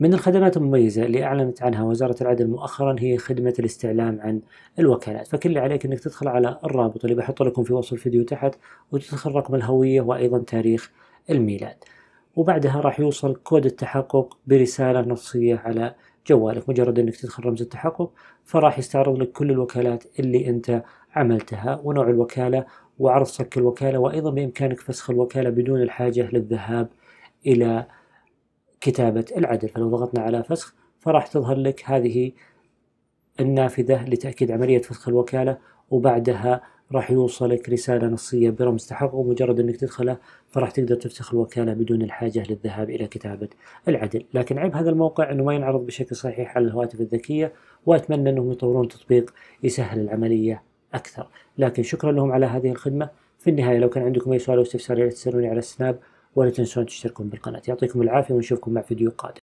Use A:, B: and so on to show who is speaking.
A: من الخدمات المميزة اللي أعلنت عنها وزارة العدل مؤخرا هي خدمة الاستعلام عن الوكالات فكل اللي عليك أنك تدخل على الرابط اللي بحطه لكم في وصف الفيديو تحت وتدخل رقم الهوية وأيضا تاريخ الميلاد وبعدها راح يوصل كود التحقق برسالة نصية على جوالك مجرد أنك تدخل رمز التحقق فراح يستعرض لك كل الوكالات اللي أنت عملتها ونوع الوكالة وعرض صك الوكالة وأيضا بإمكانك فسخ الوكالة بدون الحاجة للذهاب إلى كتابة العدل فلو ضغطنا على فسخ فراح تظهر لك هذه النافذة لتأكيد عملية فسخ الوكالة وبعدها راح يوصلك رسالة نصية برمز تحقق ومجرد أنك تدخله فراح تقدر تفسخ الوكالة بدون الحاجة للذهاب إلى كتابة العدل لكن عيب هذا الموقع أنه ما ينعرض بشكل صحيح على الهواتف الذكية وأتمنى أنهم يطورون تطبيق يسهل العملية أكثر لكن شكرا لهم على هذه الخدمة في النهاية لو كان عندكم أي سؤال أو استفسار تسألوني على السناب ولا تنسون تشتركون بالقناة يعطيكم العافية ونشوفكم مع فيديو قادم